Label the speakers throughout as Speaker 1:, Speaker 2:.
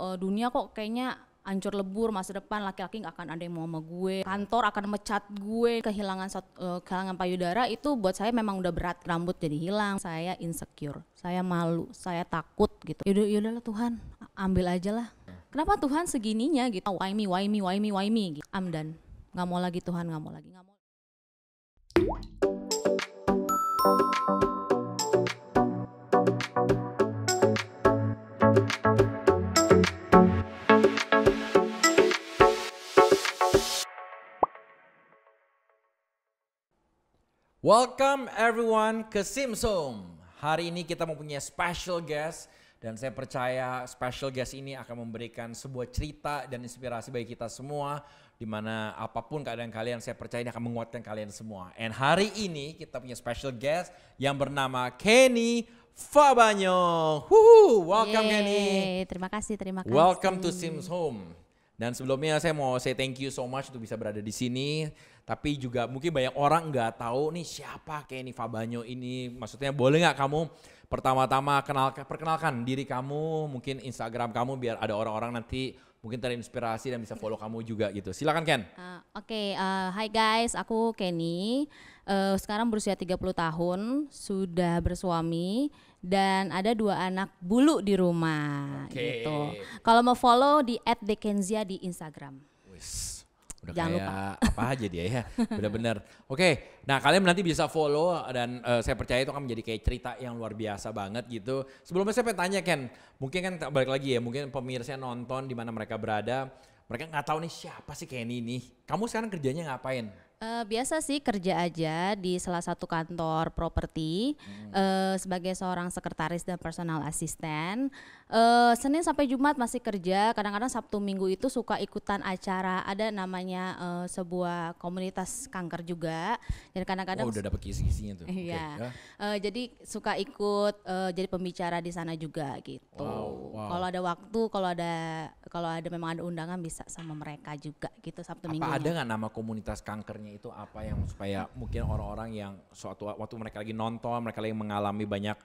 Speaker 1: uh, dunia kok kayaknya hancur lebur masa depan laki-laki nggak akan ada yang mau sama gue kantor akan mecat gue kehilangan uh, kehilangan payudara itu buat saya memang udah berat rambut jadi hilang saya insecure saya malu saya takut gitu yaudah yaudahlah Tuhan ambil aja lah kenapa Tuhan segininya gitu why me why me why me why me gitu. I'm done nggak mau lagi Tuhan nggak mau lagi nggak mau
Speaker 2: Welcome everyone ke Simsum. Hari ini kita mempunyai special guest dan saya percaya special guest ini akan memberikan sebuah cerita dan inspirasi bagi kita semua di mana apapun keadaan kalian saya percaya ini akan menguatkan kalian semua. And hari ini kita punya special guest yang bernama Kenny Fabanyo. Woohoo, welcome Yeay,
Speaker 1: Kenny. Terima kasih, terima kasih. Welcome to Sims
Speaker 2: Home. Dan sebelumnya saya mau say thank you so much untuk bisa berada di sini tapi juga mungkin banyak orang nggak tahu nih siapa kayak Fabanyo ini. Maksudnya boleh nggak kamu pertama-tama kenal perkenalkan diri kamu, mungkin Instagram kamu biar ada orang-orang nanti mungkin terinspirasi dan bisa follow kamu juga gitu. Silakan Ken. Uh,
Speaker 1: Oke, okay, uh, hi guys, aku Kenny. Uh, sekarang berusia 30 tahun, sudah bersuami dan ada dua anak bulu di rumah okay. gitu. Kalau mau follow di @dekenzia di Instagram. Wiss
Speaker 2: udah Jangan kayak lupa. apa aja dia ya benar-benar oke okay. nah kalian nanti bisa follow dan uh, saya percaya itu akan menjadi kayak cerita yang luar biasa banget gitu sebelumnya saya pengen tanya Ken mungkin kan balik lagi ya mungkin pemirsa nonton di mana mereka berada mereka nggak tahu nih siapa sih Kenny ini kamu sekarang kerjanya ngapain
Speaker 1: Uh, biasa sih kerja aja di salah satu kantor properti hmm. uh, sebagai seorang sekretaris dan personal asisten. Uh, Senin sampai Jumat masih kerja. Kadang-kadang Sabtu Minggu itu suka ikutan acara. Ada namanya uh, sebuah komunitas kanker juga. jadi kadang-kadang oh, udah
Speaker 2: dapat kisi tuh. Iya. Okay.
Speaker 1: Uh, jadi suka ikut uh, jadi pembicara di sana juga gitu. Wow, wow. Kalau ada waktu, kalau ada kalau ada memang ada undangan bisa sama mereka juga gitu Sabtu Minggu. ada nggak
Speaker 2: nama komunitas kankernya? pesannya itu apa yang supaya mungkin orang-orang yang suatu waktu mereka lagi nonton, mereka lagi mengalami banyak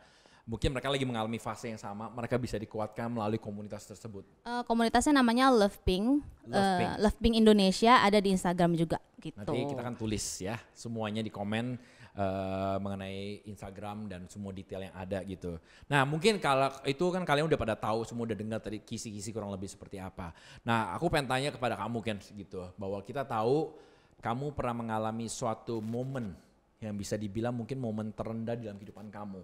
Speaker 2: mungkin mereka lagi mengalami fase yang sama, mereka bisa dikuatkan melalui komunitas tersebut.
Speaker 1: Uh, komunitasnya namanya Love Pink, Love, uh, Pink. Love Pink Indonesia ada di Instagram juga gitu. Nanti kita akan
Speaker 2: tulis ya semuanya di komen uh, mengenai Instagram dan semua detail yang ada gitu. Nah mungkin kalau itu kan kalian udah pada tahu semua udah dengar tadi kisi-kisi kurang lebih seperti apa. Nah aku pengen tanya kepada kamu kan gitu bahwa kita tahu kamu pernah mengalami suatu momen yang bisa dibilang mungkin momen terendah dalam kehidupan kamu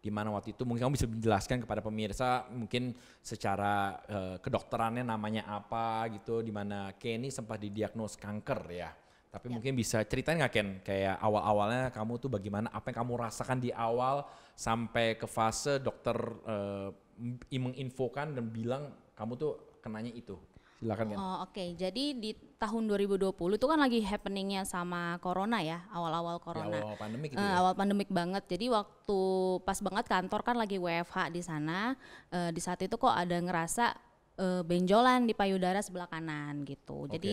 Speaker 2: di mana waktu itu mungkin kamu bisa menjelaskan kepada pemirsa mungkin secara uh, kedokterannya namanya apa gitu di mana Kenny sempat didiagnos kanker ya. Tapi ya. mungkin bisa ceritain nggak Ken kayak awal-awalnya kamu tuh bagaimana apa yang kamu rasakan di awal sampai ke fase dokter uh, menginfokan dan bilang kamu tuh kenanya itu Silakan kan. Oh,
Speaker 1: oke. Okay. Jadi di tahun 2020 itu kan lagi happeningnya sama corona ya, awal-awal corona. Ya, awal, -awal
Speaker 2: pandemik gitu uh, ya. Awal
Speaker 1: pandemik banget. Jadi waktu pas banget kantor kan lagi WFH di sana, uh, di saat itu kok ada ngerasa uh, benjolan di payudara sebelah kanan gitu. Okay. Jadi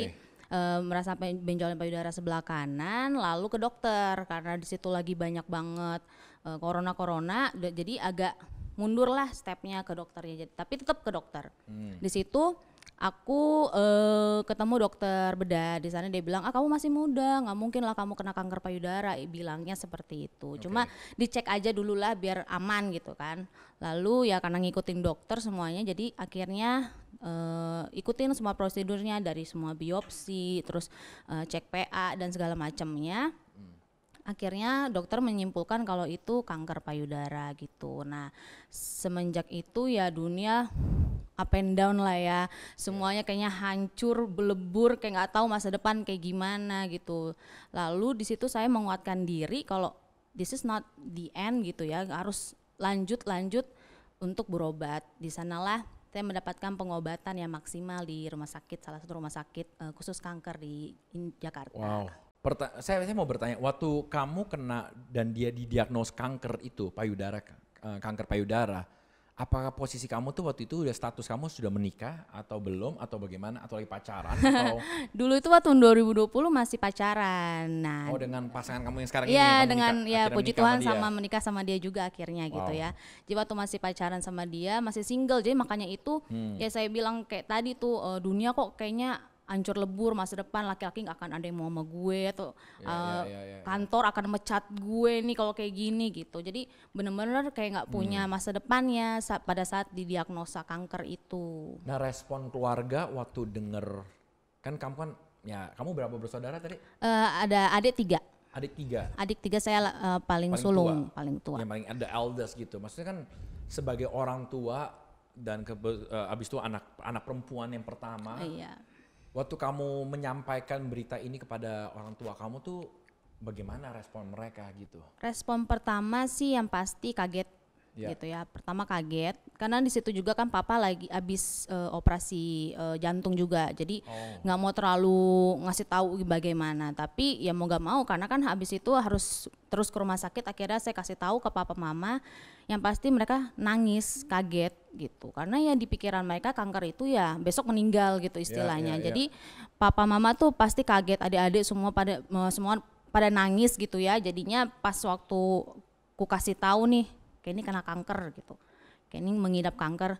Speaker 1: merasa benjolan payudara sebelah kanan lalu ke dokter karena di situ lagi banyak banget e, corona corona jadi agak mundurlah stepnya ke dokternya tapi tetap ke dokter hmm. di situ aku uh, ketemu dokter bedah di sana dia bilang ah kamu masih muda nggak mungkin lah kamu kena kanker payudara bilangnya seperti itu okay. cuma dicek aja dulu lah biar aman gitu kan lalu ya karena ngikutin dokter semuanya jadi akhirnya uh, ikutin semua prosedurnya dari semua biopsi terus uh, cek PA dan segala macamnya hmm. akhirnya dokter menyimpulkan kalau itu kanker payudara gitu nah semenjak itu ya dunia up and down lah ya semuanya iya. kayaknya hancur belebur kayak nggak tahu masa depan kayak gimana gitu lalu di situ saya menguatkan diri kalau this is not the end gitu ya harus lanjut lanjut untuk berobat di sanalah saya mendapatkan pengobatan yang maksimal di rumah sakit salah satu rumah sakit eh, khusus kanker di Jakarta. Wow.
Speaker 2: Perta saya, saya mau bertanya, waktu kamu kena dan dia didiagnos kanker itu payudara, eh, kanker payudara, apakah posisi kamu tuh waktu itu udah status kamu sudah menikah atau belum atau bagaimana atau lagi pacaran atau
Speaker 1: dulu itu waktu 2020 masih pacaran nah oh
Speaker 2: dengan pasangan kamu yang sekarang iya, ya, ini ya dengan ya puji Tuhan sama, sama
Speaker 1: menikah sama dia juga akhirnya gitu wow. gitu ya jadi waktu masih pacaran sama dia masih single jadi makanya itu hmm. ya saya bilang kayak tadi tuh eh, dunia kok kayaknya ancur lebur masa depan laki-laki nggak -laki akan ada yang mau sama gue atau yeah, ya, ya, uh, yeah, yeah, yeah, kantor akan mecat gue nih kalau kayak gini gitu jadi bener-bener kayak nggak punya hmm. masa depannya sa pada saat didiagnosa kanker itu
Speaker 2: nah respon keluarga waktu denger kan kamu kan ya kamu berapa bersaudara tadi
Speaker 1: uh, ada adik tiga
Speaker 2: adik tiga
Speaker 1: adik tiga saya uh, paling, paling sulung
Speaker 2: tua. paling tua yang paling ada eldest gitu maksudnya kan sebagai orang tua dan ke, uh, eh, abis itu anak anak perempuan yang pertama uh, iya Waktu kamu menyampaikan berita ini kepada orang tua kamu tuh bagaimana respon mereka gitu?
Speaker 1: Respon pertama sih yang pasti kaget yeah. gitu ya. Pertama kaget karena di situ juga kan papa lagi abis uh, eh, operasi uh, jantung juga. Jadi oh. nggak oh. mau terlalu ngasih tahu bagaimana, tapi ya mau gak mau karena kan habis itu harus terus ke rumah sakit. Akhirnya saya kasih tahu ke papa mama yang pasti mereka nangis, kaget gitu. Karena ya di pikiran mereka kanker itu ya besok meninggal gitu istilahnya. Yeah, yeah, Jadi iya. papa mama tuh pasti kaget, adik-adik semua pada eh, semua pada nangis gitu ya. Jadinya pas waktu ku kasih tahu nih Kenny kena kanker gitu. Kenny mengidap kanker.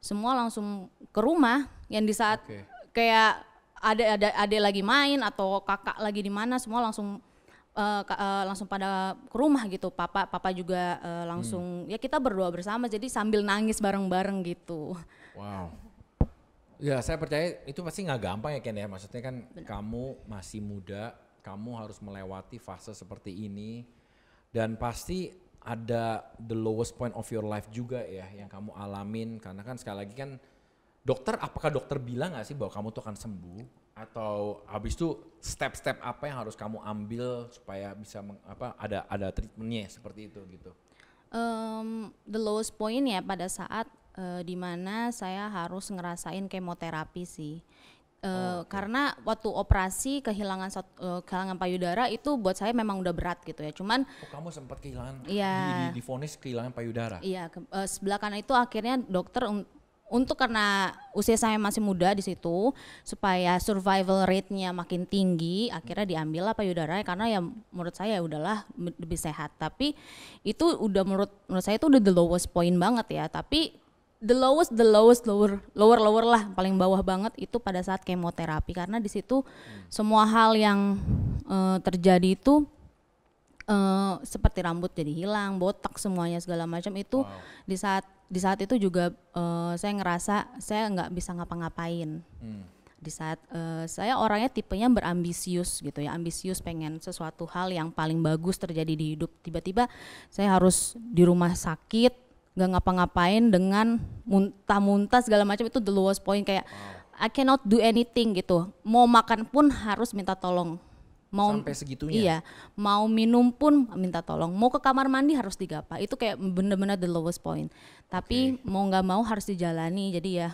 Speaker 1: Semua langsung ke rumah yang di saat okay. kayak ada ada ada lagi main atau kakak lagi di mana semua langsung uh, uh, langsung pada ke rumah gitu. Papa papa juga uh, langsung hmm. ya kita berdoa bersama jadi sambil nangis bareng-bareng gitu.
Speaker 2: Wow. Ya saya percaya itu pasti nggak gampang ya Ken ya. Maksudnya kan Benar. kamu masih muda, kamu harus melewati fase seperti ini dan pasti ada the lowest point of your life juga ya yang kamu alamin karena kan sekali lagi kan dokter apakah dokter bilang gak sih bahwa kamu tuh akan sembuh atau habis itu step-step apa yang harus kamu ambil supaya bisa meng, apa ada ada treatmentnya seperti itu gitu
Speaker 1: um, the lowest point ya pada saat uh, eh, dimana saya harus ngerasain kemoterapi sih Uh, oh, eh, okay. karena waktu operasi kehilangan uh, kehilangan payudara itu buat saya memang udah berat gitu ya. Cuman oh,
Speaker 2: kamu sempat kehilangan iya, di, di, difonis kehilangan payudara.
Speaker 1: Iya, ke, uh, sebelah kanan itu akhirnya dokter un, untuk karena usia saya masih muda di situ supaya survival rate-nya makin tinggi, akhirnya diambil lah payudaranya karena ya menurut saya ya udahlah lebih sehat. Tapi itu udah menurut menurut saya itu udah the lowest point banget ya. Tapi the lowest the lowest lower lower lower lah paling bawah banget itu pada saat kemoterapi karena di situ hmm. semua hal yang uh, terjadi itu uh, seperti rambut jadi hilang botak semuanya segala macam itu wow. di saat di saat itu juga uh, saya ngerasa saya nggak bisa ngapa-ngapain hmm. di saat uh, saya orangnya tipenya berambisius gitu ya ambisius pengen sesuatu hal yang paling bagus terjadi di hidup tiba-tiba saya harus di rumah sakit nggak ngapa-ngapain dengan muntah-muntah segala macam itu the lowest point kayak I cannot do anything gitu mau makan pun harus minta tolong mau sampai segitunya iya mau minum pun minta tolong mau ke kamar mandi harus digapa itu kayak bener-bener the lowest point tapi okay. mau nggak mau harus dijalani jadi ya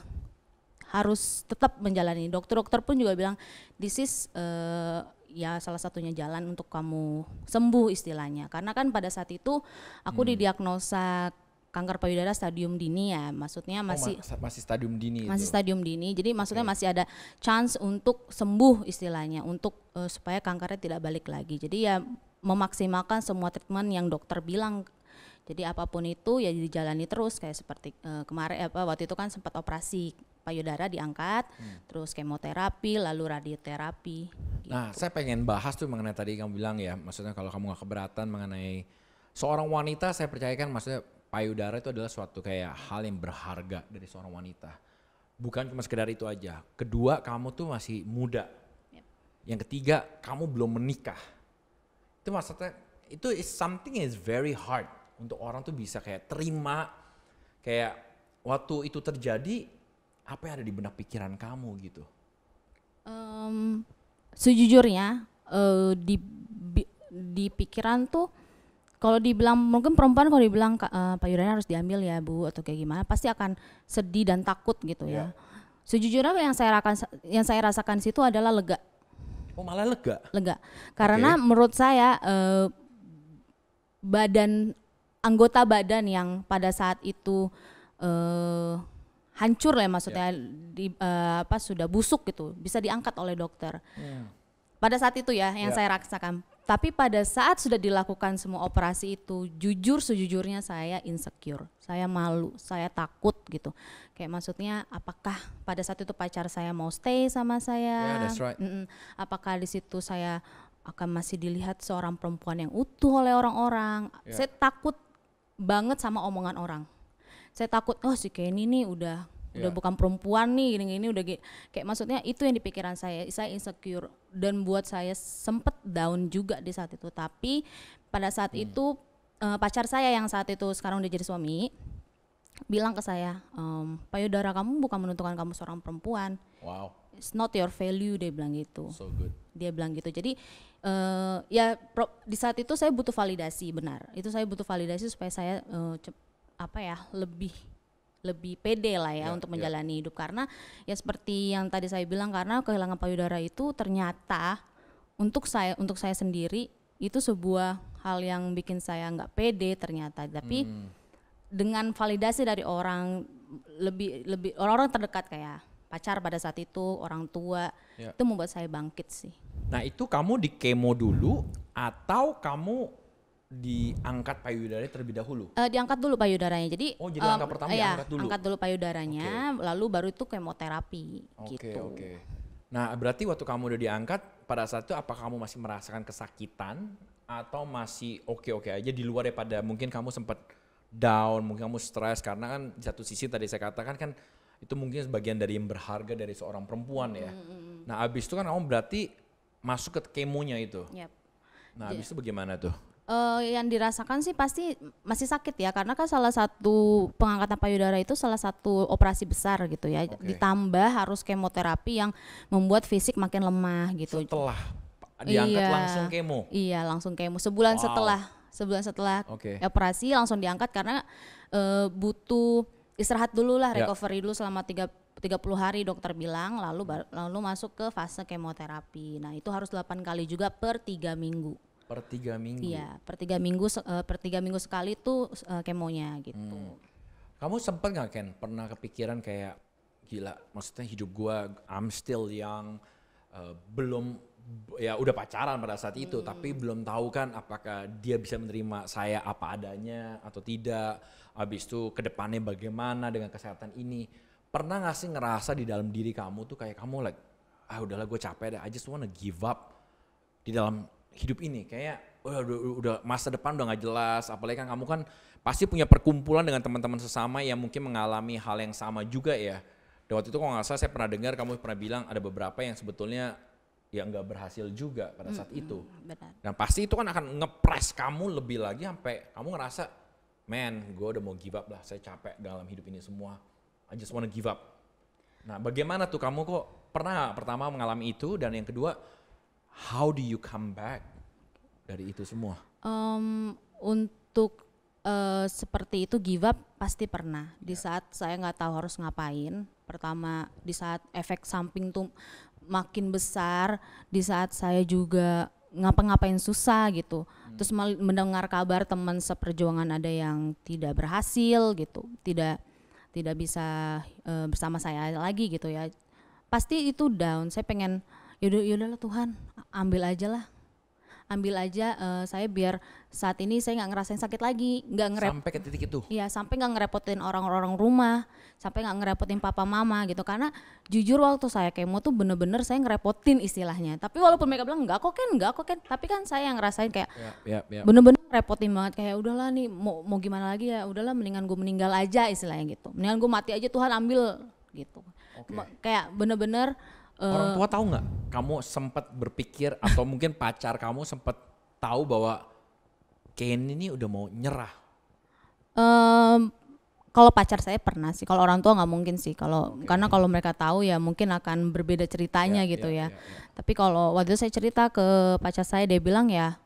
Speaker 1: harus tetap menjalani dokter-dokter pun juga bilang this is uh, ya salah satunya jalan untuk kamu sembuh istilahnya karena kan pada saat itu aku hmm. didiagnosa kanker payudara stadium dini ya, maksudnya oh, masih oh,
Speaker 2: masih stadium dini. Masih itu. stadium
Speaker 1: dini. Jadi maksudnya okay. masih ada chance untuk sembuh istilahnya, untuk uh, supaya kankernya tidak balik lagi. Jadi ya memaksimalkan semua treatment yang dokter bilang jadi apapun itu ya dijalani terus kayak seperti uh, eh, kemarin apa waktu itu kan sempat operasi payudara diangkat, hmm. terus kemoterapi, lalu radioterapi.
Speaker 2: Gitu. Nah, saya pengen bahas tuh mengenai tadi kamu bilang ya, maksudnya kalau kamu nggak keberatan mengenai seorang wanita, saya percayakan maksudnya payudara itu adalah suatu kayak hal yang berharga dari seorang wanita. Bukan cuma sekedar itu aja. Kedua, kamu tuh masih muda. Yep. Yang ketiga, kamu belum menikah. Itu maksudnya itu is something is very hard untuk orang tuh bisa kayak terima kayak waktu itu terjadi apa yang ada di benak pikiran kamu gitu.
Speaker 1: Um, sejujurnya uh, di di pikiran tuh kalau dibilang mungkin perempuan kalau dibilang uh, eh, payudara harus diambil ya bu atau kayak gimana pasti akan sedih dan takut gitu yeah. ya iya. sejujurnya yang saya rasakan yang saya rasakan situ adalah lega
Speaker 2: oh malah lega
Speaker 1: lega karena okay. menurut saya uh, badan anggota badan yang pada saat itu uh, hancur lah ya, maksudnya yeah. di uh, apa sudah busuk gitu bisa diangkat oleh dokter yeah. pada saat itu ya yang yeah. saya rasakan tapi pada saat sudah dilakukan semua operasi itu, jujur sejujurnya saya insecure, saya malu, saya takut gitu. Kayak maksudnya apakah pada saat itu pacar saya mau stay sama saya? Yeah, that's right. Mm -mm. Apakah di situ saya akan masih dilihat seorang perempuan yang utuh oleh orang-orang? Yeah. Saya takut banget sama omongan orang. Saya takut, oh si Kenny nih udah udah iya. bukan perempuan nih gini-gini udah gini. kayak maksudnya itu yang di pikiran saya saya insecure dan buat saya sempet down juga di saat itu tapi pada saat hmm. itu uh, pacar saya yang saat itu sekarang udah jadi suami bilang ke saya um, payudara kamu bukan menentukan kamu seorang perempuan wow it's not your value dia bilang gitu so good dia bilang gitu jadi uh, ya pro, di saat itu saya butuh validasi benar itu saya butuh validasi supaya saya uh, cep, apa ya lebih lebih pede lah ya, ya untuk ya. menjalani ya. hidup karena ya seperti yang tadi saya bilang karena kehilangan payudara itu ternyata untuk saya untuk saya sendiri itu sebuah hal yang bikin saya nggak pede ternyata tapi hmm. dengan validasi dari orang lebih lebih orang-orang terdekat kayak pacar pada saat itu orang tua ya. itu membuat saya bangkit sih.
Speaker 2: Nah itu kamu di kemo dulu atau kamu diangkat payudaranya terlebih dahulu?
Speaker 1: Uh, diangkat dulu payudaranya. Jadi Oh, jadi um, pertama iya, diangkat dulu. angkat dulu payudaranya, okay. lalu baru itu kemoterapi
Speaker 2: okay, gitu. Oke, okay. Nah, berarti waktu kamu udah diangkat, pada saat itu apa kamu masih merasakan kesakitan atau masih oke-oke okay -okay aja di luar daripada mungkin kamu sempat down, mungkin kamu stres karena kan di satu sisi tadi saya katakan kan itu mungkin sebagian dari yang berharga dari seorang perempuan ya. Mm -hmm. Nah, abis itu kan kamu berarti masuk ke kemonya itu. Yep. Nah, abis yeah. itu bagaimana tuh?
Speaker 1: uh, yang dirasakan sih pasti masih sakit ya karena kan salah satu pengangkatan payudara itu salah satu operasi besar gitu ya okay. ditambah harus kemoterapi yang membuat fisik makin lemah
Speaker 2: gitu setelah
Speaker 1: diangkat iya, langsung kemo iya langsung kemo sebulan wow. setelah sebulan setelah okay. operasi langsung diangkat karena uh, butuh istirahat dulu lah ya. recovery yeah. dulu selama tiga 30 hari dokter bilang lalu lalu masuk ke fase kemoterapi. Nah, itu harus 8 kali juga per 3 minggu
Speaker 2: per tiga minggu iya
Speaker 1: per tiga minggu uh, per tiga minggu sekali tuh uh,
Speaker 2: kemonya gitu hmm. kamu sempet nggak Ken pernah kepikiran kayak gila maksudnya hidup gua I'm still yang uh, eh, belum ya udah pacaran pada saat itu hmm. tapi belum tahu kan apakah dia bisa menerima saya apa adanya atau tidak habis itu kedepannya bagaimana dengan kesehatan ini pernah gak sih ngerasa di dalam diri kamu tuh kayak kamu like ah udahlah gue capek deh I just wanna give up di dalam hidup ini kayak oh, udah, udah masa depan udah nggak jelas apalagi kan kamu kan pasti punya perkumpulan dengan teman-teman sesama yang mungkin mengalami hal yang sama juga ya dan waktu itu kalau nggak salah saya pernah dengar kamu pernah bilang ada beberapa yang sebetulnya ya nggak berhasil juga pada saat hmm, itu benar. dan pasti itu kan akan ngepres kamu lebih lagi sampai kamu ngerasa man gue udah mau give up lah saya capek dalam hidup ini semua I just wanna give up nah bagaimana tuh kamu kok pernah pertama mengalami itu dan yang kedua how do you come back dari itu semua?
Speaker 1: Um, untuk uh, seperti itu give up pasti pernah. Di yeah. saat saya nggak tahu harus ngapain, pertama di saat efek samping tuh makin besar, di saat saya juga ngapa-ngapain susah gitu. Hmm. Terus mendengar kabar teman seperjuangan ada yang tidak berhasil gitu, tidak tidak bisa uh, bersama saya lagi gitu ya. Pasti itu down. Saya pengen yaudah yaudah lah Tuhan, ambil aja lah ambil aja uh, saya biar saat ini saya nggak ngerasain sakit lagi nggak ngerep
Speaker 2: sampai ke titik itu
Speaker 1: iya sampai nggak ngerepotin orang-orang rumah sampai nggak ngerepotin papa mama gitu karena jujur waktu saya kemo tuh bener-bener saya ngerepotin istilahnya tapi walaupun mereka bilang nggak kok kan nggak kok kan tapi kan saya yang ngerasain kayak ya, ya, ya. bener-bener repotin banget kayak udahlah nih mau mau gimana lagi ya udahlah mendingan gue meninggal aja istilahnya gitu mendingan gue mati aja Tuhan ambil
Speaker 2: gitu okay.
Speaker 1: kayak bener-bener
Speaker 2: orang eh, tua tahu nggak kamu sempat berpikir atau mungkin pacar kamu sempat tahu bahwa Ken ini udah mau nyerah?
Speaker 1: Um, kalau pacar saya pernah sih, kalau orang tua nggak mungkin sih, kalau okay. karena kalau mereka tahu ya mungkin akan berbeda ceritanya yeah, gitu yeah, ya. Yeah, yeah. Ya. Tapi kalau waktu saya cerita ke pacar saya, dia bilang ya,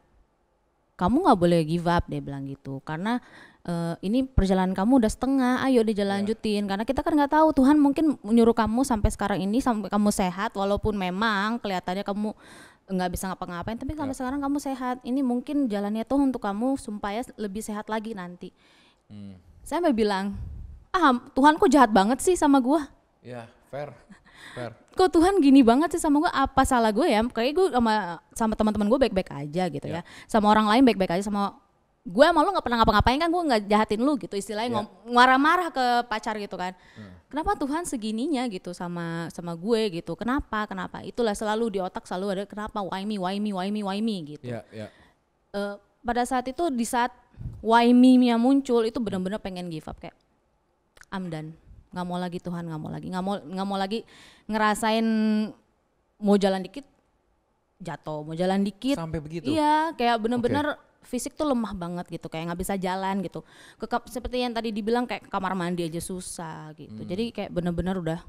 Speaker 1: kamu nggak boleh give up, dia bilang gitu, karena e, ini perjalanan kamu udah setengah ayo dijalanjutin yeah. karena kita kan nggak tahu Tuhan mungkin menyuruh kamu sampai sekarang ini sampai kamu sehat walaupun memang kelihatannya kamu nggak bisa ngapa-ngapain tapi sampai iya. yeah. sekarang kamu sehat ini mungkin jalannya tuh untuk kamu supaya lebih sehat lagi nanti hmm. saya mau bilang ah Tuhan kok jahat banget sih sama gua
Speaker 2: ya yeah, fair Fair.
Speaker 1: Kok Tuhan gini banget sih sama gue? Apa salah gue ya? Kayak gue sama sama teman-teman gue baik-baik aja gitu yeah. ya. Sama orang lain baik-baik aja sama gue sama lu nggak pernah ngapa-ngapain kan gue nggak jahatin lu gitu istilahnya yeah. marah-marah ke pacar gitu kan hmm. kenapa Tuhan segininya gitu sama sama gue gitu kenapa kenapa itulah selalu di otak selalu ada kenapa why me why me why me why me gitu yeah, yeah. Uh, pada saat itu di saat why me nya muncul itu benar-benar pengen give up kayak I'm done nggak mau lagi Tuhan nggak mau lagi nggak mau nggak mau lagi ngerasain mau jalan dikit jatuh mau jalan dikit sampai begitu iya kayak benar-benar okay fisik tuh lemah banget gitu kayak nggak bisa jalan gitu ke seperti yang tadi dibilang kayak kamar mandi aja susah gitu hmm. jadi kayak bener-bener udah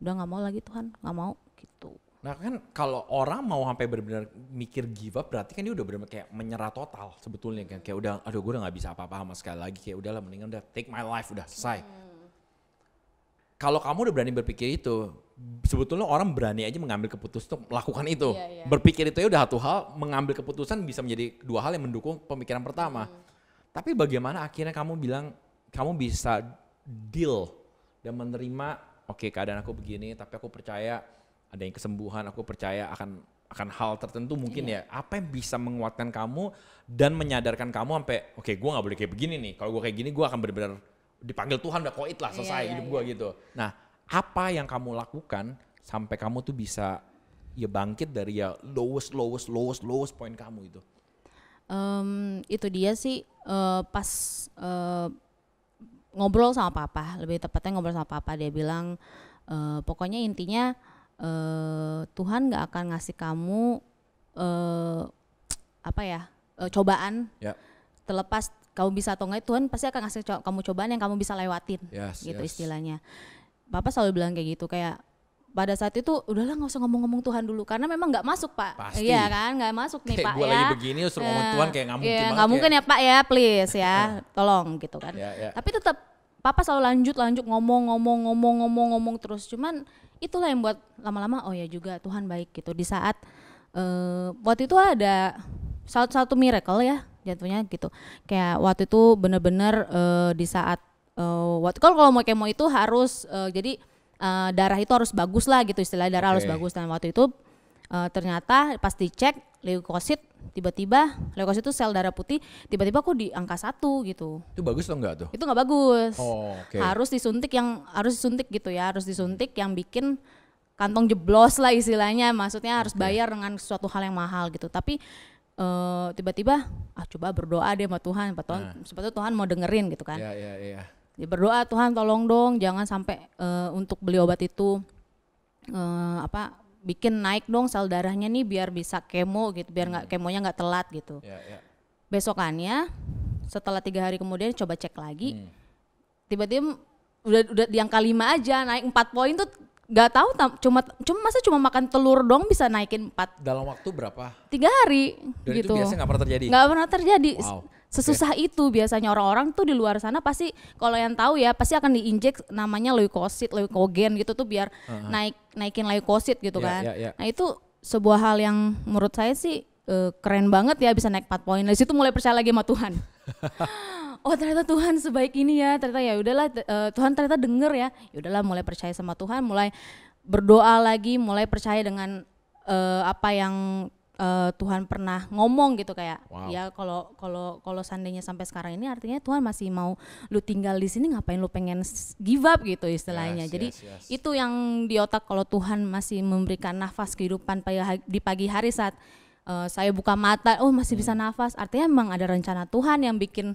Speaker 1: udah nggak mau lagi Tuhan nggak mau gitu
Speaker 2: nah kan kalau orang mau sampai benar-benar mikir give up berarti kan dia udah benar-benar kayak menyerah total sebetulnya kan kayak udah aduh gue udah nggak bisa apa-apa sama sekali lagi kayak udahlah mendingan udah take my life udah selesai hmm. kalau kamu udah berani berpikir itu sebetulnya orang berani aja mengambil keputusan untuk melakukan itu. Yeah, yeah. Berpikir itu ya udah satu hal, mengambil keputusan bisa menjadi dua hal yang mendukung pemikiran pertama. Mm. Tapi bagaimana akhirnya kamu bilang kamu bisa deal dan menerima oke okay, keadaan aku begini tapi aku percaya ada yang kesembuhan, aku percaya akan akan hal tertentu mungkin yeah. ya apa yang bisa menguatkan kamu dan menyadarkan kamu sampai oke okay, gue nggak boleh kayak begini nih kalau gue kayak gini gue akan benar-benar dipanggil Tuhan udah koit lah iya, selesai yeah, yeah, hidup yeah. gue iya. gitu nah apa yang kamu lakukan sampai kamu tuh bisa ya bangkit dari ya lowest lowest lowest lowest point kamu itu
Speaker 1: um, itu dia sih uh, pas uh, ngobrol sama papa lebih tepatnya ngobrol sama papa dia bilang uh, pokoknya intinya uh, Tuhan nggak akan ngasih kamu uh, apa ya uh, cobaan yeah. terlepas kamu bisa atau enggak Tuhan pasti akan ngasih co kamu cobaan yang kamu bisa lewatin yes, gitu yes. istilahnya Papa selalu bilang kayak gitu kayak pada saat itu udahlah nggak usah ngomong-ngomong Tuhan dulu karena memang nggak masuk pak Pasti. iya kan nggak masuk nih kayak pak gue ya. lagi begini usur ngomong yeah. Tuhan kayak iya, nggak mungkin yeah, nggak mungkin ya pak ya please ya eh. tolong gitu kan yeah, yeah. tapi tetap papa selalu lanjut lanjut ngomong ngomong ngomong ngomong ngomong terus cuman itulah yang buat lama-lama oh ya juga Tuhan baik gitu di saat uh, waktu itu ada satu satu miracle ya jatuhnya gitu kayak waktu itu bener-bener uh, di saat uh, eh, what call kalau mau kemo itu harus uh, jadi uh, darah itu harus bagus lah gitu istilah darah okay. harus bagus dan waktu itu uh, ternyata pas dicek leukosit tiba-tiba leukosit itu sel darah putih tiba-tiba aku di angka satu gitu
Speaker 2: itu bagus atau enggak tuh itu
Speaker 1: nggak bagus oh, okay. harus disuntik yang harus disuntik gitu ya harus disuntik yang bikin kantong jeblos lah istilahnya maksudnya harus bayar dengan suatu hal yang mahal gitu tapi tiba-tiba uh, ah coba berdoa deh sama Tuhan, sepatutnya Tuhan, nah. Tuhan mau dengerin gitu kan. Iya, iya, iya dia ya, berdoa Tuhan tolong dong jangan sampai uh, untuk beli obat itu uh, apa bikin naik dong sel darahnya nih biar bisa kemo gitu biar nggak hmm. kemonya nggak telat gitu yeah, yeah. besokannya setelah tiga hari kemudian coba cek lagi tiba hmm. tiba-tiba udah udah di angka lima aja naik empat poin tuh nggak tahu tam, cuma cuma masa cuma makan telur dong bisa naikin empat
Speaker 2: dalam waktu berapa
Speaker 1: tiga hari Dan gitu itu biasanya nggak pernah terjadi nggak pernah terjadi wow. Sesusah okay. itu biasanya orang-orang tuh di luar sana pasti kalau yang tahu ya pasti akan diinjek namanya leukosit, leukogen gitu tuh biar uh -huh. naik naikin leukosit gitu yeah, kan. Yeah, yeah. Nah itu sebuah hal yang menurut saya sih uh, keren banget ya bisa naik 4 poin. Dari situ mulai percaya lagi sama Tuhan. oh ternyata Tuhan sebaik ini ya. Ternyata ya udahlah uh, Tuhan ternyata denger ya. Ya udahlah mulai percaya sama Tuhan, mulai berdoa lagi, mulai percaya dengan uh, apa yang uh, Tuhan pernah ngomong gitu kayak wow. ya kalau kalau kalau seandainya sampai sekarang ini artinya Tuhan masih mau lu tinggal di sini ngapain lu pengen give up gitu istilahnya. Yes, Jadi yes, yes. itu yang di otak kalau Tuhan masih memberikan nafas kehidupan di pagi hari saat uh, saya buka mata oh masih hmm. bisa nafas artinya memang ada rencana Tuhan yang bikin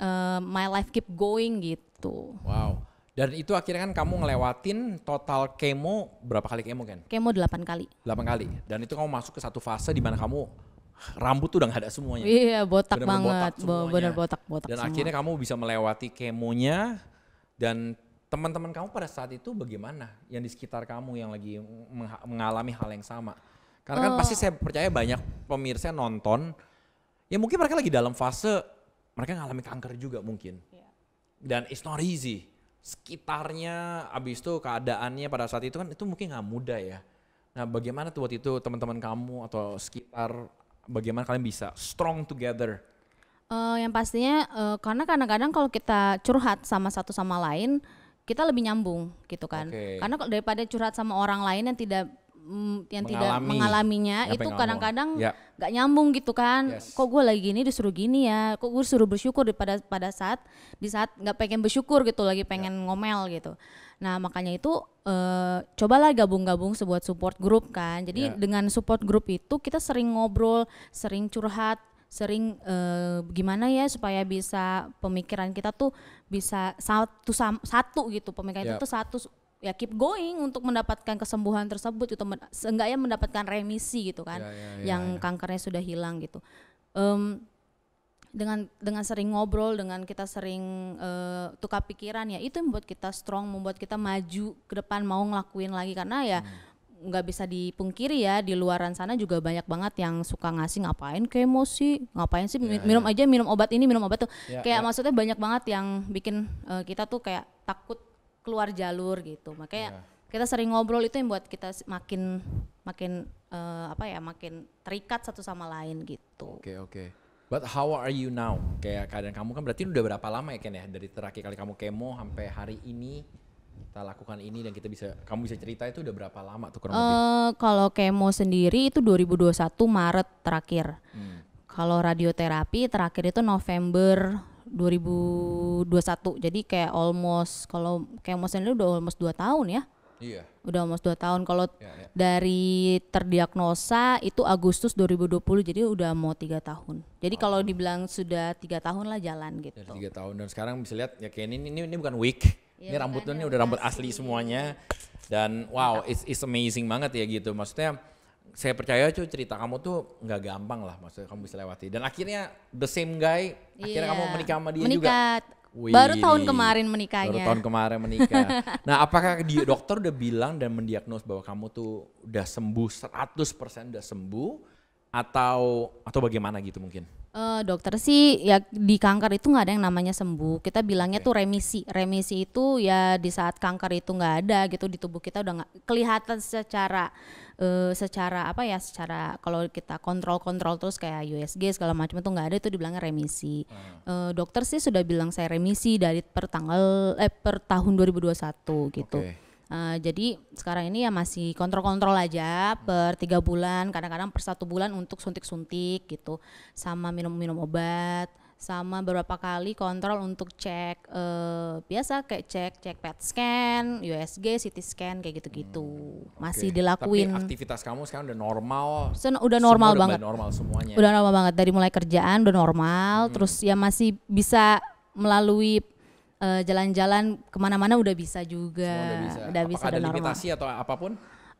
Speaker 1: uh, my life keep going gitu.
Speaker 2: Wow dan itu akhirnya kan kamu ngelewatin total kemo berapa kali kemo kan? Kemo
Speaker 1: delapan kali. Delapan kali.
Speaker 2: Dan itu kamu masuk ke satu fase di mana kamu rambut tuh udah nggak ada semuanya. Iya, botak bener -bener banget. Botak semuanya. Bener botak, botak Dan semua. akhirnya kamu bisa melewati kemonya dan teman-teman kamu pada saat itu bagaimana? Yang di sekitar kamu yang lagi mengalami hal yang sama. Karena kan oh. pasti saya percaya banyak pemirsa nonton, ya mungkin mereka lagi dalam fase mereka ngalami kanker juga mungkin. Yeah. Dan it's not easy sekitarnya abis itu keadaannya pada saat itu kan itu mungkin nggak mudah ya nah bagaimana tuh waktu itu teman-teman kamu atau sekitar bagaimana kalian bisa strong together
Speaker 1: uh, yang pastinya uh, karena kadang-kadang kalau kita curhat sama satu sama lain kita lebih nyambung gitu kan okay. karena daripada curhat sama orang lain yang tidak Mm, yang mengalami. tidak mengalaminya Apa itu kadang-kadang ya. nggak -kadang ya. nyambung gitu kan yes. kok gue lagi gini disuruh gini ya kok gue disuruh bersyukur pada pada saat di saat nggak pengen bersyukur gitu lagi pengen ya. ngomel gitu nah makanya itu uh, cobalah gabung-gabung sebuah support group kan jadi ya. dengan support group itu kita sering ngobrol sering curhat sering uh, gimana ya supaya bisa pemikiran kita tuh bisa satu satu gitu pemikiran ya. itu tuh satu ya keep going untuk mendapatkan kesembuhan tersebut itu seenggaknya mendapatkan remisi gitu kan ya, ya, ya, yang ya. kankernya sudah hilang gitu um, dengan dengan sering ngobrol dengan kita sering uh, tukar pikiran ya itu membuat kita strong membuat kita maju ke depan mau ngelakuin lagi karena ya hmm. nggak bisa dipungkiri ya di luaran sana juga banyak banget yang suka ngasih ngapain kemo sih ngapain sih yeah, minum yeah. aja minum obat ini minum obat tuh yeah, kayak yeah. maksudnya banyak banget yang bikin uh, kita tuh kayak takut keluar jalur gitu. Makanya yeah. kita sering ngobrol itu yang buat kita makin makin uh, apa ya makin terikat satu sama lain
Speaker 2: gitu. Oke okay, oke. Okay. But how are you now? Kayak keadaan kamu kan berarti udah berapa lama ya Ken ya dari terakhir kali kamu kemo sampai hari ini kita lakukan ini dan kita bisa kamu bisa cerita itu udah berapa lama tuh kurang lebih?
Speaker 1: Eh, kalau kemo sendiri itu 2021 Maret terakhir. Hmm. Kalau radioterapi terakhir itu November 2021 jadi kayak almost kalau kayak kemo sendiri udah almost dua tahun ya Iya. Udah almost dua tahun kalau yeah, yeah. dari terdiagnosa itu Agustus 2020 jadi udah mau tiga tahun. Jadi oh. kalau dibilang sudah tiga tahun lah jalan
Speaker 2: gitu. Tiga tahun dan sekarang bisa lihat ya kayak ini ini, ini bukan wig. Iya, ya, ini rambutnya ini udah rambut asli semuanya dan wow iya. it's, it's amazing banget ya gitu. Maksudnya saya percaya cuy cerita kamu tuh nggak gampang lah maksudnya kamu bisa lewati dan akhirnya the same guy yeah. akhirnya kamu iya. menikah sama dia Menikat. juga Wih, baru tahun kemarin menikahnya. Baru tahun kemarin menikah. nah, apakah di dokter udah bilang dan mendiagnos bahwa kamu tuh udah sembuh 100% udah sembuh atau atau bagaimana gitu mungkin?
Speaker 1: Uh, dokter sih ya di kanker itu nggak ada yang namanya sembuh. Kita bilangnya okay. Iya. tuh remisi. Remisi itu ya di saat kanker itu nggak ada gitu di tubuh kita udah nggak kelihatan secara uh, secara apa ya secara kalau kita kontrol-kontrol terus kayak USG segala macam itu nggak ada itu dibilangnya remisi. Hmm. Uh, dokter sih sudah bilang saya remisi dari per tanggal eh per tahun 2021 gitu. Okay Eh, jadi sekarang ini ya masih kontrol-kontrol aja per tiga bulan, kadang-kadang per satu bulan untuk suntik-suntik gitu, sama minum-minum obat, sama beberapa kali kontrol untuk cek uh, biasa kayak cek cek PET scan, USG, CT scan kayak gitu-gitu hmm, masih okay. dilakuin. Tapi
Speaker 2: aktivitas kamu sekarang udah normal. Sen udah normal udah banget. normal semuanya. Udah
Speaker 1: normal banget dari mulai kerjaan udah normal, hmm. terus ya masih bisa melalui uh, jalan-jalan kemana-mana udah bisa juga. Semua udah bisa. Udah Apakah bisa ada normal. limitasi
Speaker 2: atau apapun?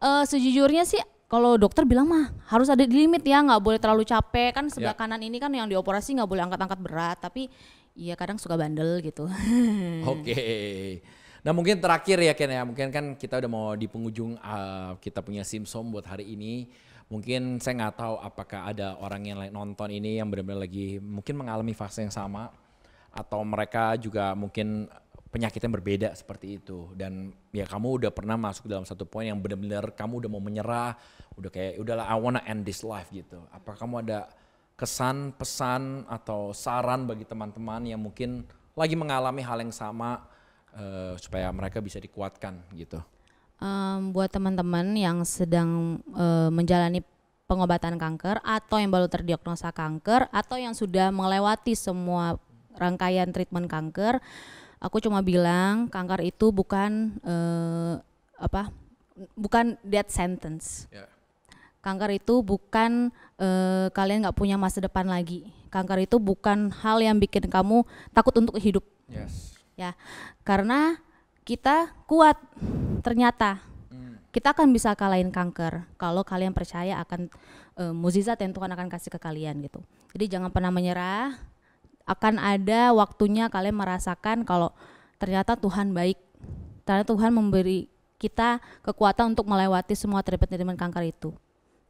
Speaker 1: Uh, sejujurnya sih kalau dokter bilang mah harus ada di limit ya nggak boleh terlalu capek kan ya. sebelah ya. kanan ini kan yang dioperasi nggak boleh angkat-angkat berat tapi iya kadang suka bandel gitu.
Speaker 2: Oke. Okay. Nah mungkin terakhir ya Ken ya, mungkin kan kita udah mau di penghujung uh, kita punya Simsom buat hari ini. Mungkin saya nggak tahu apakah ada orang yang nonton ini yang benar-benar lagi mungkin mengalami fase yang sama atau mereka juga mungkin penyakitnya berbeda seperti itu dan ya kamu udah pernah masuk dalam satu poin yang benar-benar kamu udah mau menyerah udah kayak udahlah I wanna end this life gitu apa kamu ada kesan pesan atau saran bagi teman-teman yang mungkin lagi mengalami hal yang sama uh, supaya mereka bisa dikuatkan gitu
Speaker 1: um, buat teman-teman yang sedang uh, menjalani pengobatan kanker atau yang baru terdiagnosa kanker atau yang sudah melewati semua rangkaian treatment kanker, aku cuma bilang kanker itu bukan uh, apa? Bukan death sentence. Ya. Kanker itu bukan uh, kalian nggak punya masa depan lagi. Kanker itu bukan hal yang bikin kamu takut untuk hidup. Yes. Ya, karena kita kuat ternyata hmm. kita akan bisa kalahin kanker kalau kalian percaya akan e, eh, muzizat yang Tuhan akan kasih ke kalian gitu. Jadi jangan pernah menyerah, akan ada waktunya kalian merasakan kalau ternyata Tuhan baik. Ternyata Tuhan memberi kita kekuatan untuk melewati semua treatment-treatment kanker itu.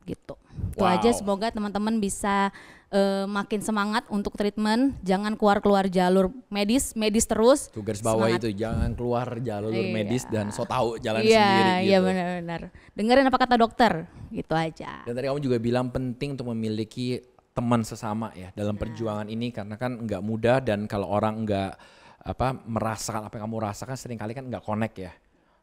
Speaker 1: Gitu. Wow. Itu aja semoga teman-teman bisa uh, makin semangat untuk treatment, jangan keluar-keluar jalur medis, medis terus.
Speaker 2: Tugas bawah semangat. itu jangan keluar jalur iya. medis dan so tahu jalan iya, sendiri iya, gitu. Iya, benar-benar.
Speaker 1: Dengerin apa kata dokter, gitu aja.
Speaker 2: Dan tadi kamu juga bilang penting untuk memiliki teman sesama ya dalam iya. perjuangan ini karena kan nggak mudah dan kalau orang nggak apa merasakan apa yang kamu rasakan seringkali kan nggak connect ya.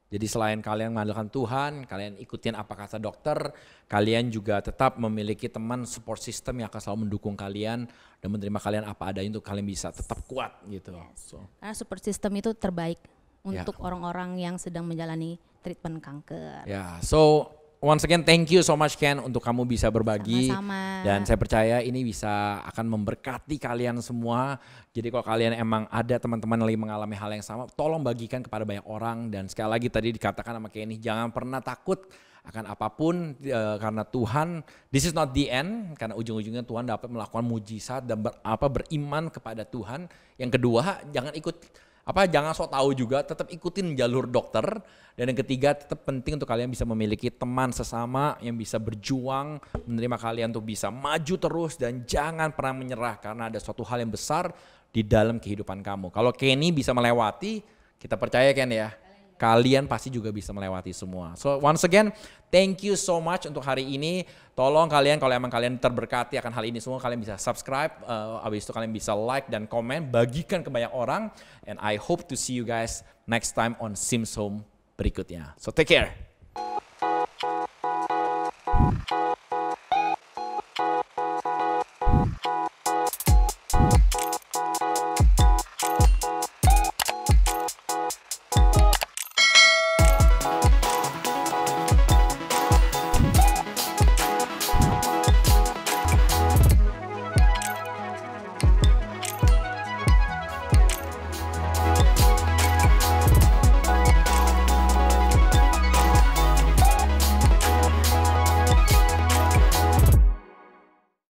Speaker 2: Jadi selain kalian mengandalkan Tuhan, kalian ikutin apa kata dokter, kalian juga tetap memiliki teman support system yang akan selalu mendukung kalian dan menerima kalian apa adanya untuk kalian bisa tetap kuat gitu. So.
Speaker 1: Karena support system itu terbaik ya. untuk orang-orang ya. yang sedang menjalani treatment kanker. Ya,
Speaker 2: so once again thank you so much Ken untuk kamu bisa berbagi Sama-sama. dan saya percaya ini bisa akan memberkati kalian semua. Jadi kalau kalian emang ada teman-teman lagi mengalami hal yang sama, tolong bagikan kepada banyak orang dan sekali lagi tadi dikatakan sama Kenny jangan pernah takut akan apapun uh, karena Tuhan this is not the end karena ujung-ujungnya Tuhan dapat melakukan mujizat dan ber, apa beriman kepada Tuhan. Yang kedua, jangan ikut apa jangan sok tahu juga tetap ikutin jalur dokter dan yang ketiga tetap penting untuk kalian bisa memiliki teman sesama yang bisa berjuang menerima kalian untuk bisa maju terus dan jangan pernah menyerah karena ada suatu hal yang besar di dalam kehidupan kamu kalau Kenny bisa melewati kita percaya Ken ya kalian pasti juga bisa melewati semua. So once again, thank you so much untuk hari ini. Tolong kalian kalau emang kalian terberkati akan hal ini semua, kalian bisa subscribe, uh, abis itu kalian bisa like dan komen, bagikan ke banyak orang. And I hope to see you guys next time on Sims Home berikutnya. So take care.